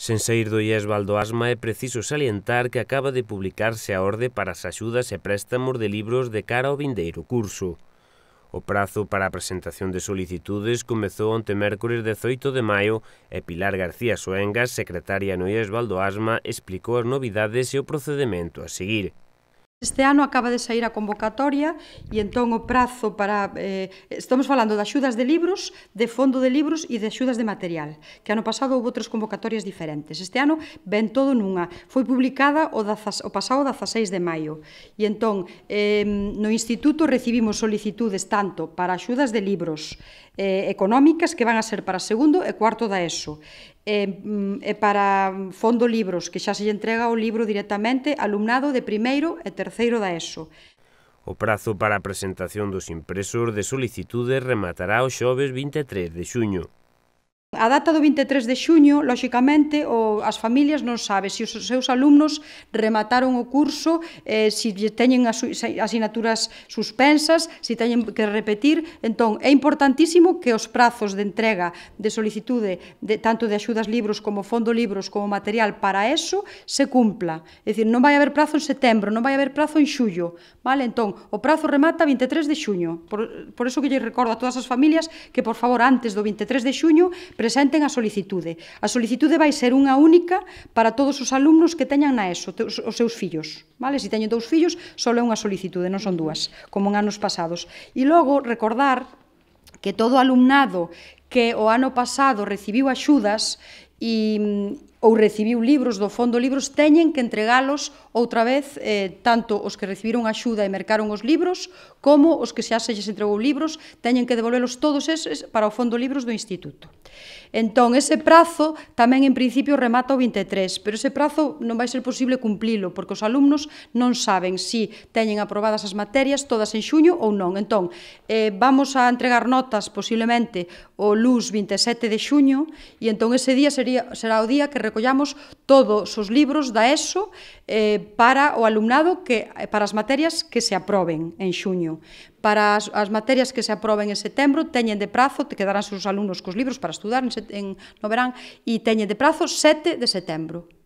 Sen sair do IES Valdoasma é preciso salientar que acaba de publicarse a orde para as axudas e préstamos de libros de cara ao vindeiro curso. O prazo para a presentación de solicitudes comezou onte mércores 18 de maio e Pilar García Soengas, secretaria no IES Valdoasma, explicou as novidades e o procedimento a seguir. Este ano acaba de sair a convocatoria e entón o prazo para... Eh, estamos falando de axudas de libros, de fondo de libros e de axudas de material, que ano pasado houve outras convocatorias diferentes. Este ano ven todo nunha. Foi publicada o, dazas, o pasado 16 de maio. E entón, eh, no Instituto recibimos solicitudes tanto para axudas de libros eh, económicas, que van a ser para segundo e cuarto da ESO, e, eh, mm, e eh, para mm, Fondo Libros, que xa se entrega o libro directamente alumnado de primeiro e terceiro da ESO. O prazo para a presentación dos impresos de solicitudes rematará o xoves 23 de xuño. A data do 23 de xuño, lóxicamente, o, as familias non sabe se os seus alumnos remataron o curso, eh, se teñen as asignaturas suspensas, se teñen que repetir. Entón, é importantísimo que os prazos de entrega de solicitude de, tanto de axudas libros como fondo libros como material para eso se cumpla. É dicir, non vai haber prazo en setembro, non vai haber prazo en xullo. Vale? Entón, o prazo remata 23 de xuño. Por, por eso que lle recordo a todas as familias que, por favor, antes do 23 de xuño presenten a solicitude. A solicitude vai ser unha única para todos os alumnos que teñan na ESO, teus, os seus fillos. Vale? Se si teñen dous fillos, só é unha solicitude, non son dúas, como en anos pasados. E logo, recordar que todo alumnado que o ano pasado recibiu axudas e, ou recibiu libros do Fondo Libros teñen que entregalos outra vez eh, tanto os que recibiron axuda e mercaron os libros como os que xa se entregou libros teñen que devolverlos todos eses para o Fondo Libros do Instituto. Entón, ese prazo tamén en principio remata o 23, pero ese prazo non vai ser posible cumplilo porque os alumnos non saben si teñen aprobadas as materias todas en xuño ou non. Entón, eh, vamos a entregar notas posiblemente o LUS 27 de xuño e entón ese día sería, será o día que recollamos todos os libros da ESO eh, para o alumnado que para as materias que se aproben en xuño. Para as, as materias que se aproben en setembro teñen de prazo, te quedarán os alumnos cos libros para estudar en, en no verán, e teñen de prazo 7 de setembro.